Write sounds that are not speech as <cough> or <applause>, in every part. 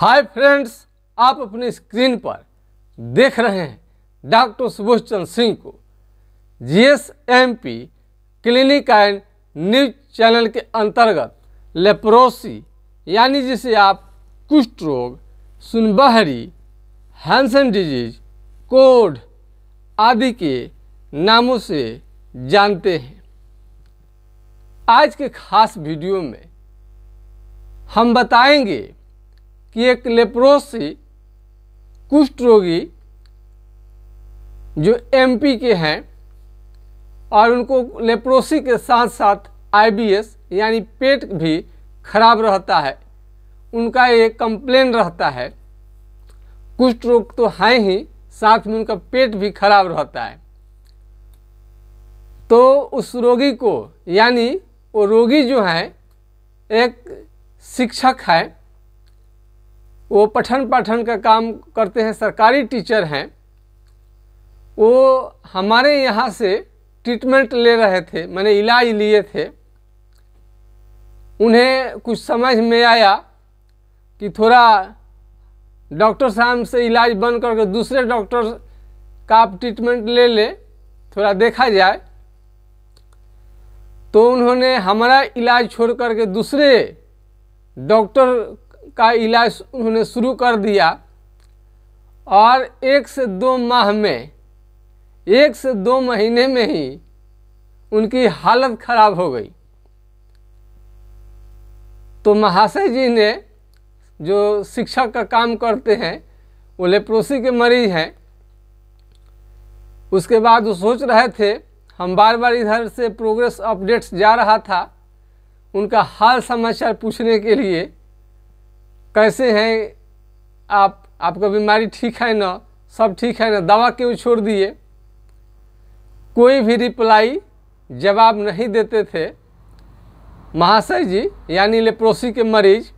hi friends आप अपनी screen पर देख रहे हैं डॉक्टर सुभाष चंद्र सिंह को GSMP clinic and news channel के अंतर्गत लेप्रोसी यानी जिसे आप कुष्ठ रोग सुनबहरी हैंसन डिजीज कोड आदि के नामों से जानते हैं आज के खास वीडियो में हम बताएंगे कि एक लेप्रोसी कुष्ठ रोगी जो एमपी के हैं और उनको लेप्रोसी के साथ साथ आईबीएस यानी पेट भी खराब रहता है उनका ये कंप्लेन रहता है कुष्ठ रोग तो है ही साथ में उनका पेट भी खराब रहता है तो उस रोगी को यानी वो रोगी जो है एक शिक्षक है वो पठन पाठन का काम करते हैं सरकारी टीचर हैं वो हमारे यहाँ से ट्रीटमेंट ले रहे थे मैंने इलाज लिए थे उन्हें कुछ समझ में आया कि थोड़ा डॉक्टर साहब से इलाज बंद करके दूसरे डॉक्टर का आप ट्रीटमेंट ले ले थोड़ा देखा जाए तो उन्होंने हमारा इलाज छोड़ करके दूसरे डॉक्टर का इलाज उन्होंने शुरू कर दिया और एक से दो माह में एक से दो महीने में ही उनकी हालत खराब हो गई तो महाशय जी ने जो शिक्षक का काम करते हैं वो लेप्रोसी के मरीज हैं उसके बाद वो सोच रहे थे हम बार बार इधर से प्रोग्रेस अपडेट्स जा रहा था उनका हाल समाचार पूछने के लिए कैसे हैं आप आपका बीमारी ठीक है ना सब ठीक है ना दवा क्यों छोड़ दिए कोई भी रिप्लाई जवाब नहीं देते थे महाशय जी यानी लेप्रोसी के मरीज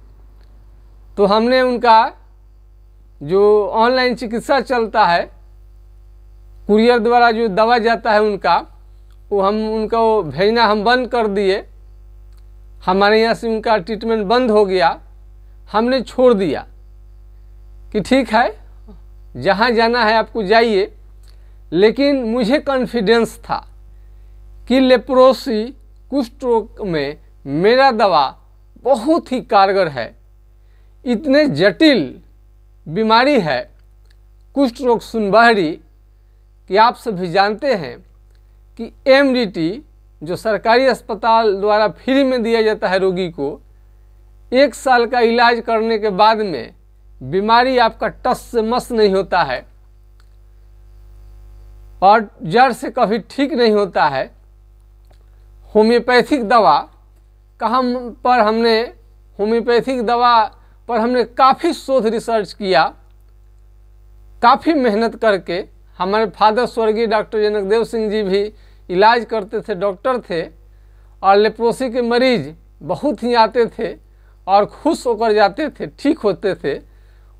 तो हमने उनका जो ऑनलाइन चिकित्सा चलता है कुरियर द्वारा जो दवा जाता है उनका वो हम उनको भेजना हम बंद कर दिए हमारे यहाँ से उनका ट्रीटमेंट बंद हो गया हमने छोड़ दिया कि ठीक है जहाँ जाना है आपको जाइए लेकिन मुझे कॉन्फिडेंस था कि लेप्रोसी कुष्ठ रोग में मेरा दवा बहुत ही कारगर है इतने जटिल बीमारी है कुष्ठ रोग सुनबहरी कि आप सभी जानते हैं कि एमडीटी जो सरकारी अस्पताल द्वारा फ्री में दिया जाता है रोगी को एक साल का इलाज करने के बाद में बीमारी आपका टस से मस नहीं होता है और जड़ से कभी ठीक नहीं होता है होम्योपैथिक दवा का हम पर हमने होम्योपैथिक दवा पर हमने काफ़ी शोध रिसर्च किया काफ़ी मेहनत करके हमारे फादर स्वर्गीय डॉक्टर जनकदेव सिंह जी भी इलाज करते थे डॉक्टर थे और लेप्रोसी के मरीज बहुत ही आते थे और खुश होकर जाते थे ठीक होते थे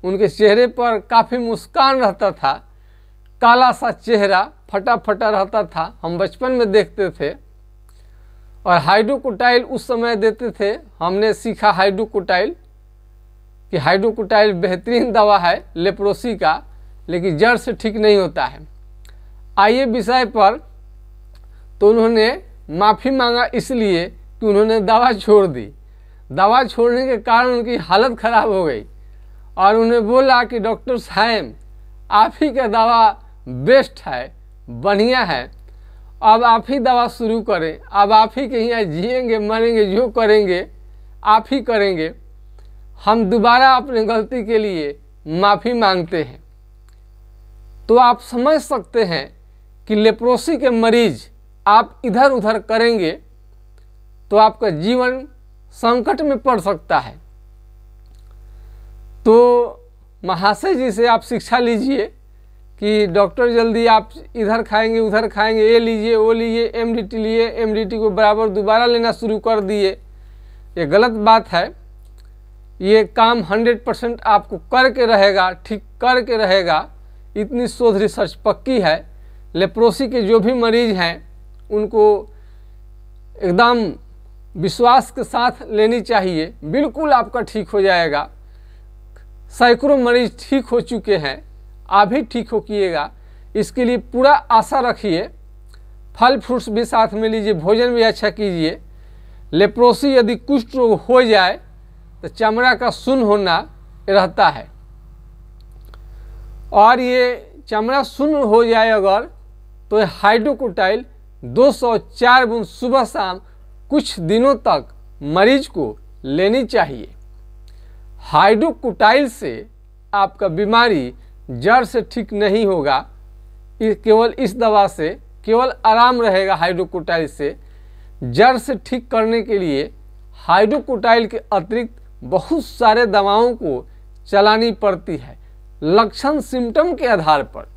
उनके चेहरे पर काफ़ी मुस्कान रहता था काला सा चेहरा फटा फटा रहता था हम बचपन में देखते थे और हाइड्रोकोटाइल उस समय देते थे हमने सीखा हाइड्रोकोटाइल कि हाइड्रोकोटाइल बेहतरीन दवा है लेप्रोसी का लेकिन जड़ से ठीक नहीं होता है आइए विषय पर तो उन्होंने माफ़ी मांगा इसलिए कि उन्होंने दवा छोड़ दी दवा छोड़ने के कारण उनकी हालत ख़राब हो गई और उन्हें बोला कि डॉक्टर साहब आप ही का दवा बेस्ट है बढ़िया है अब आप ही दवा शुरू करें अब आप ही के यहाँ जिएंगे मरेंगे जो करेंगे आप ही करेंगे हम दोबारा अपने गलती के लिए माफ़ी मांगते हैं तो आप समझ सकते हैं कि लेप्रोसी के मरीज आप इधर उधर करेंगे तो आपका जीवन संकट में पड़ सकता है तो महाशय जी से आप शिक्षा लीजिए कि डॉक्टर जल्दी आप इधर खाएंगे उधर खाएंगे ये लीजिए वो लीजिए एमडीटी लिए एमडीटी को बराबर दोबारा लेना शुरू कर दिए ये गलत बात है ये काम 100 परसेंट आपको करके रहेगा ठीक करके रहेगा इतनी शोध रिसर्च पक्की है लेप्रोसी के जो भी मरीज हैं उनको एकदम विश्वास के साथ लेनी चाहिए बिल्कुल आपका ठीक हो जाएगा सैकड़ों मरीज ठीक हो चुके हैं आप भी ठीक हो किएगा इसके लिए पूरा आशा रखिए फल फ्रूट्स भी साथ में लीजिए भोजन भी अच्छा कीजिए लेप्रोसी यदि कुष्ठ रोग हो जाए तो चमड़ा का सुन होना रहता है और ये चमड़ा सुन हो जाए अगर तो हाइड्रोकोटाइल 204 बूंद सुबह शाम कुछ दिनों तक मरीज को लेनी चाहिए हाइड्रोकुटाइल से आपका बीमारी जड़ से ठीक नहीं होगा केवल इस दवा से केवल आराम रहेगा हाइड्रोकोटाइल से जड़ से ठीक करने के लिए हाइड्रोकोटाइल के अतिरिक्त बहुत सारे दवाओं को चलानी पड़ती है लक्षण सिम्टम के आधार पर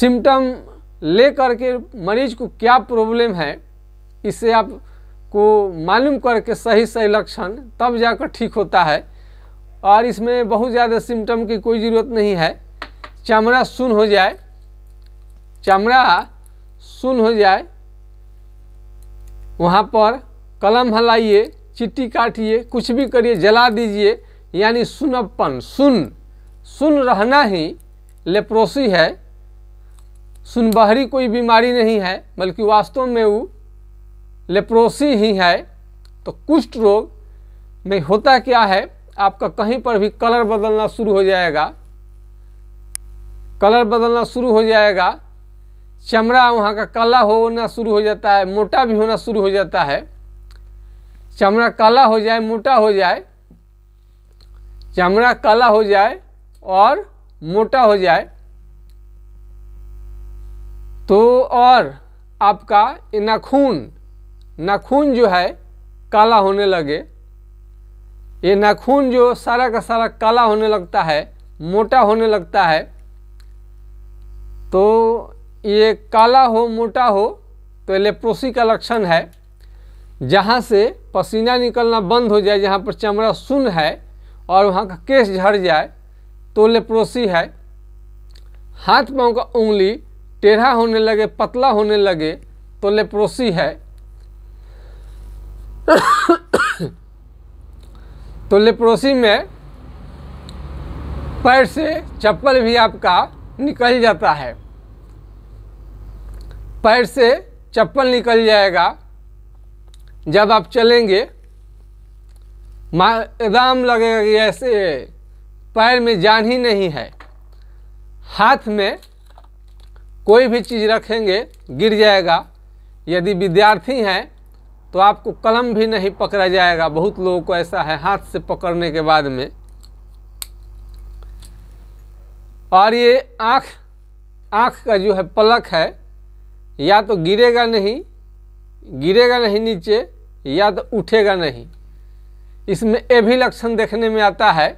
सिम्टम ले करके मरीज को क्या प्रॉब्लम है इससे आपको मालूम करके सही सही लक्षण तब जाकर ठीक होता है और इसमें बहुत ज़्यादा सिम्टम की कोई ज़रूरत नहीं है चमड़ा सुन हो जाए चमड़ा सुन हो जाए वहाँ पर कलम हलाइए चिट्टी काटिए कुछ भी करिए जला दीजिए यानी सुनपन सुन सुन रहना ही लेप्रोसी है सुनबहरी कोई बीमारी नहीं है बल्कि वास्तव में वो लेप्रोसी ही है तो कुष्ठ रोग में होता क्या है आपका कहीं पर भी कलर बदलना शुरू हो जाएगा कलर बदलना शुरू हो जाएगा चमड़ा वहाँ का काला होना शुरू हो जाता है मोटा भी होना शुरू हो जाता है चमड़ा काला हो जाए मोटा हो जाए चमड़ा काला हो जाए और मोटा हो जाए तो और आपका नाखून नाखून जो है काला होने लगे ये नाखून जो सारा का सारा काला होने लगता है मोटा होने लगता है तो ये काला हो मोटा हो तो लेप्रोसी का लक्षण है जहाँ से पसीना निकलना बंद हो जाए जहाँ पर चमड़ा सुन है और वहाँ का केस झड़ जाए तो लेप्रोसी है हाथ पाँव का उंगली टेढ़ा होने लगे पतला होने लगे तो लेप्रोसी है तो लिप्रोसी में पैर से चप्पल भी आपका निकल जाता है पैर से चप्पल निकल जाएगा जब आप चलेंगे एकदम लगेगा कि ऐसे पैर में जान ही नहीं है हाथ में कोई भी चीज़ रखेंगे गिर जाएगा यदि विद्यार्थी हैं तो आपको कलम भी नहीं पकड़ा जाएगा बहुत लोगों को ऐसा है हाथ से पकड़ने के बाद में और ये आँख आँख का जो है पलक है या तो गिरेगा नहीं गिरेगा नहीं नीचे या तो उठेगा नहीं इसमें ये भी लक्षण देखने में आता है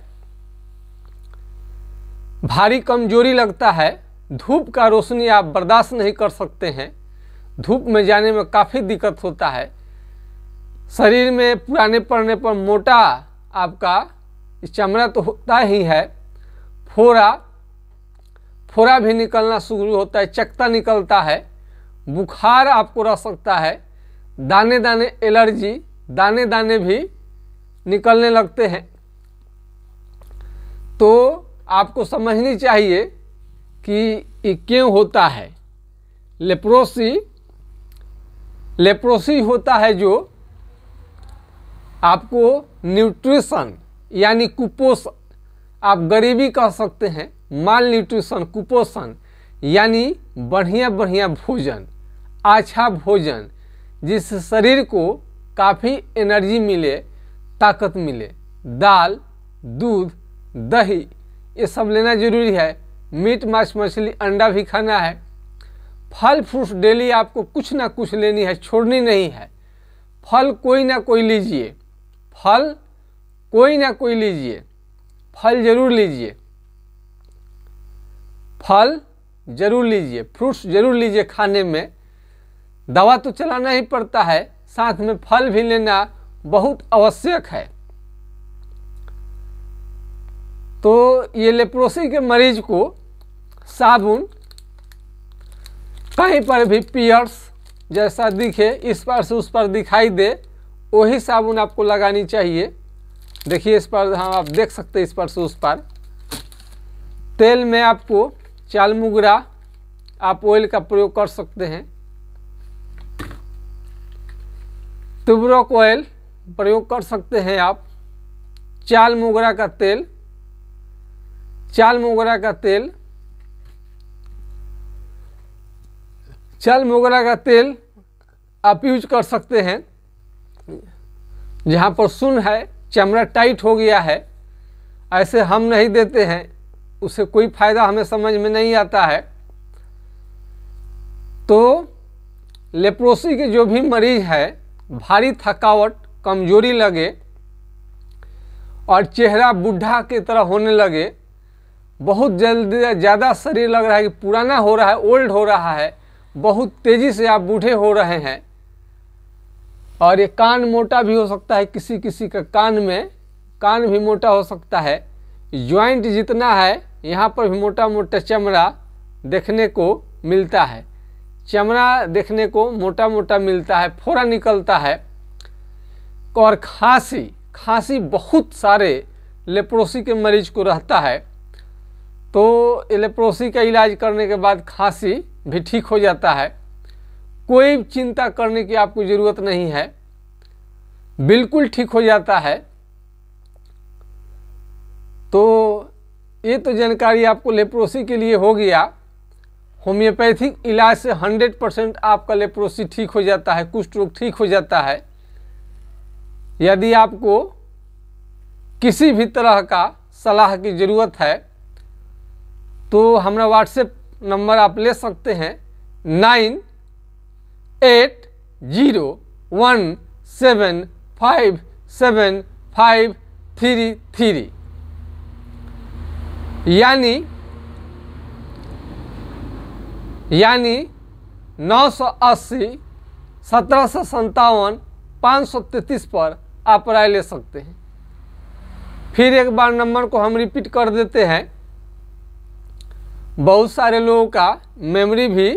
भारी कमजोरी लगता है धूप का रोशनी आप बर्दाश्त नहीं कर सकते हैं धूप में जाने में काफ़ी दिक्कत होता है शरीर में पुराने पड़ने पर मोटा आपका चमड़ा तो होता ही है फोरा फोरा भी निकलना शुरू होता है चकता निकलता है बुखार आपको रह सकता है दाने दाने एलर्जी दाने दाने भी निकलने लगते हैं तो आपको समझनी चाहिए कि ये क्यों होता है लेप्रोसी लेप्रोसी होता है जो आपको न्यूट्रिशन यानी कुपोषण आप गरीबी कह सकते हैं माल न्यूट्रिशन कुपोषण यानी बढ़िया बढ़िया भोजन अच्छा भोजन जिससे शरीर को काफ़ी एनर्जी मिले ताकत मिले दाल दूध दही ये सब लेना जरूरी है मीट मांस मछली अंडा भी खाना है फल फ्रूट डेली आपको कुछ ना कुछ लेनी है छोड़नी नहीं है फल कोई ना कोई लीजिए फल कोई ना कोई लीजिए फल ज़रूर लीजिए फल ज़रूर लीजिए फ्रूट्स ज़रूर लीजिए खाने में दवा तो चलाना ही पड़ता है साथ में फल भी लेना बहुत आवश्यक है तो ये लेप्रोसी के मरीज को साबुन कहीं पर भी पियर्स जैसा दिखे इस पर से उस पर दिखाई दे वही साबुन आपको लगानी चाहिए देखिए इस पर हम हाँ, आप देख सकते हैं इस पर से उस पर तेल में आपको चालमुगरा आप ऑयल का प्रयोग कर सकते हैं तुबरक ऑयल प्रयोग कर सकते हैं आप चाल मोगरा का तेल चाल मोगरा का तेल चाल मोगरा का तेल आप यूज कर सकते हैं जहाँ पर सुन है चमड़ा टाइट हो गया है ऐसे हम नहीं देते हैं उसे कोई फायदा हमें समझ में नहीं आता है तो लेप्रोसी के जो भी मरीज है भारी थकावट कमजोरी लगे और चेहरा बूढ़ा की तरह होने लगे बहुत जल्दी ज़्यादा शरीर लग रहा है कि पुराना हो रहा है ओल्ड हो रहा है बहुत तेज़ी से आप बूढ़े हो रहे हैं और ये कान मोटा भी हो सकता है किसी किसी का कान में कान भी मोटा हो सकता है ज्वाइंट जितना है यहाँ पर भी मोटा मोटा चमड़ा देखने को मिलता है चमड़ा देखने को मोटा मोटा मिलता है फोड़ा निकलता है और खांसी खांसी बहुत सारे लेप्रोसी के मरीज को रहता है तो लेप्रोसी का इलाज करने के बाद खांसी भी ठीक हो जाता है कोई चिंता करने की आपको ज़रूरत नहीं है बिल्कुल ठीक हो जाता है तो ये तो जानकारी आपको लेप्रोसी के लिए हो गया होम्योपैथिक इलाज से 100 परसेंट आपका लेप्रोसी ठीक हो जाता है कुष्ठ रोग ठीक हो जाता है यदि आपको किसी भी तरह का सलाह की ज़रूरत है तो हमारा व्हाट्सएप नंबर आप ले सकते हैं nine eight zero one seven five seven five three three यानी यानी नौ सौ अस्सी सत्रह सौ सत्तावन पाँच सौ तैंतीस पर आप राय ले सकते हैं फिर एक बार नंबर को हम रिपीट कर देते हैं बहुत सारे लोगों का मेमोरी भी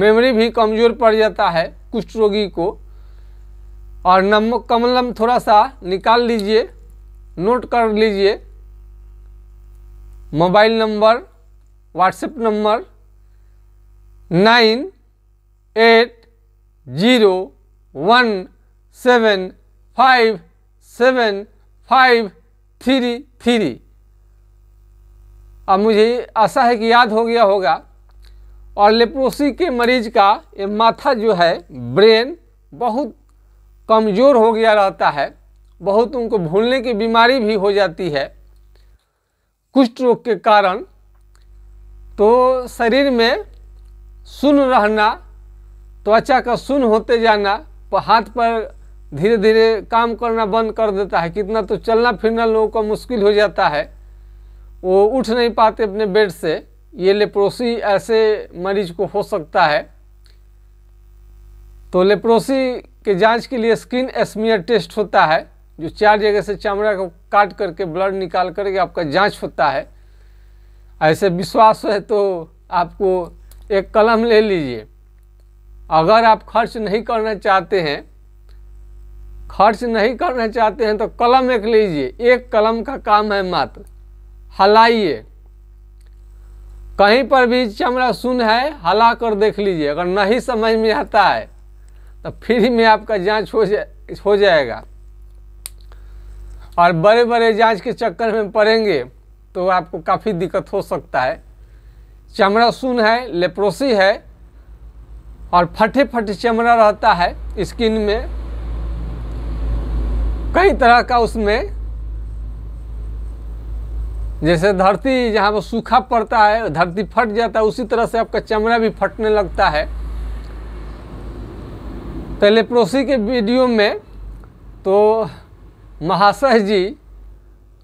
मेमोरी भी कमज़ोर पड़ जाता है कुष्ठ रोगी को और नमक कमलम थोड़ा सा निकाल लीजिए नोट कर लीजिए mobile number WhatsApp number nine eight zero one seven five seven five three three अब मुझे आशा है कि याद हो गया होगा और लेप्रोसी के मरीज का ये माथा जो है ब्रेन बहुत कमज़ोर हो गया रहता है बहुत उनको भूलने की बीमारी भी हो जाती है कुष्ठ रोग के कारण तो शरीर में सुन रहना त्वचा का सुन होते जाना हाथ पर धीरे धीरे काम करना बंद कर देता है कितना तो चलना फिरना लोगों को मुश्किल हो जाता है वो उठ नहीं पाते अपने बेड से ये लेप्रोसी ऐसे मरीज को हो सकता है तो लेप्रोसी के जांच के लिए स्किन एस्मियर टेस्ट होता है जो चार जगह से चमड़ा को काट करके ब्लड निकाल करके आपका जांच होता है ऐसे विश्वास है तो आपको एक कलम ले लीजिए अगर आप खर्च नहीं करना चाहते हैं खर्च नहीं करना चाहते हैं तो कलम एक लीजिए एक कलम का काम है मात्र हलाइए कहीं पर भी चमड़ा सुन है हला कर देख लीजिए अगर नहीं समझ में आता है तो फ्री में आपका जांच हो जा हो जाएगा और बड़े बड़े जांच के चक्कर में पड़ेंगे तो आपको काफ़ी दिक्कत हो सकता है चमड़ा सुन है लेप्रोसी है और फटे फटे चमड़ा रहता है स्किन में कई तरह का उसमें जैसे धरती जहाँ पर सूखा पड़ता है धरती फट जाता है उसी तरह से आपका चमड़ा भी फटने लगता है तो लेप्रोसी के वीडियो में तो महाशय जी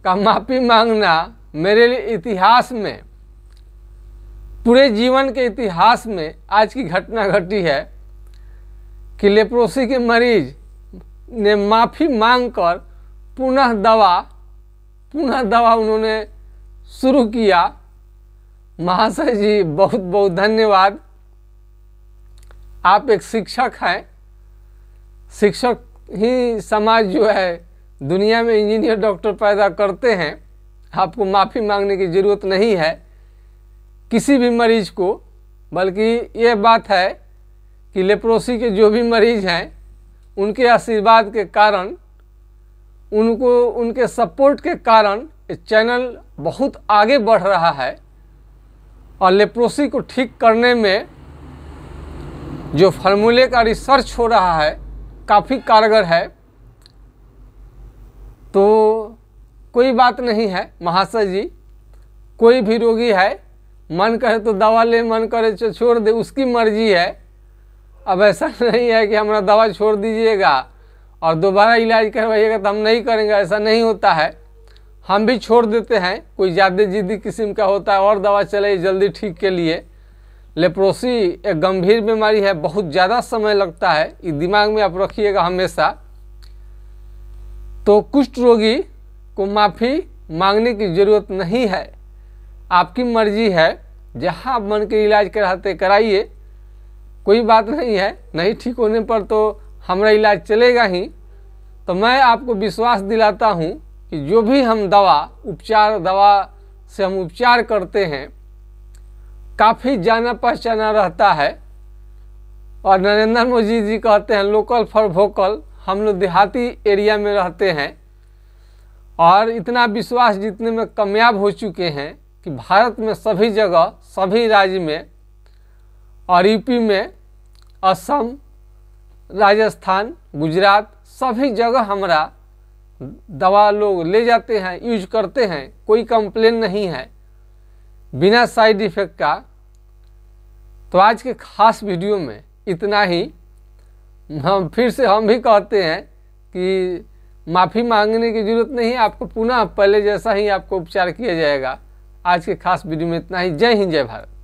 का माफ़ी मांगना मेरे लिए इतिहास में पूरे जीवन के इतिहास में आज की घटना घटी है कि लेप्रोसी के मरीज ने माफ़ी मांगकर पुनः दवा पुनः दवा उन्होंने शुरू किया महाशय जी बहुत बहुत धन्यवाद आप एक शिक्षक हैं शिक्षक ही समाज जो है दुनिया में इंजीनियर डॉक्टर पैदा करते हैं आपको माफ़ी मांगने की ज़रूरत नहीं है किसी भी मरीज़ को बल्कि ये बात है कि लेप्रोसी के जो भी मरीज़ हैं उनके आशीर्वाद के कारण उनको उनके सपोर्ट के कारण चैनल बहुत आगे बढ़ रहा है और लेप्रोसी को ठीक करने में जो फार्मूले का रिसर्च हो रहा है काफ़ी कारगर है तो कोई बात नहीं है महाशय जी कोई भी रोगी है मन करे तो दवा ले मन करे तो छोड़ दे उसकी मर्जी है अब ऐसा <laughs> नहीं है कि हमारा दवा छोड़ दीजिएगा और दोबारा इलाज करवाइएगा तो हम नहीं करेंगे ऐसा नहीं होता है हम भी छोड़ देते हैं कोई ज़्यादा जिद्दी किस्म का होता है और दवा चले जल्दी ठीक के लिए लेप्रोसी एक गंभीर बीमारी है बहुत ज़्यादा समय लगता है ये दिमाग में आप रखिएगा हमेशा तो कुष्ठ रोगी को माफ़ी मांगने की ज़रूरत नहीं है आपकी मर्जी है जहाँ आप मन के इलाज कराते कराइए कोई बात नहीं है नहीं ठीक होने पर तो हमारा इलाज चलेगा ही तो मैं आपको विश्वास दिलाता हूँ कि जो भी हम दवा उपचार दवा से हम उपचार करते हैं काफ़ी जाना पहचाना रहता है और नरेंद्र मोदी जी कहते हैं लोकल फॉर वोकल हम लोग देहाती एरिया में रहते हैं और इतना विश्वास जीतने में कामयाब हो चुके हैं कि भारत में सभी जगह सभी राज्य में और यूपी में असम राजस्थान गुजरात सभी जगह हमारा दवा लोग ले जाते हैं यूज करते हैं कोई कंप्लेन नहीं है बिना साइड इफ़ेक्ट का तो आज के खास वीडियो में इतना ही हम फिर से हम भी कहते हैं कि माफ़ी मांगने की ज़रूरत नहीं आपको पुनः पहले जैसा ही आपको उपचार किया जाएगा आज के खास वीडियो में इतना ही जय हिंद जय भारत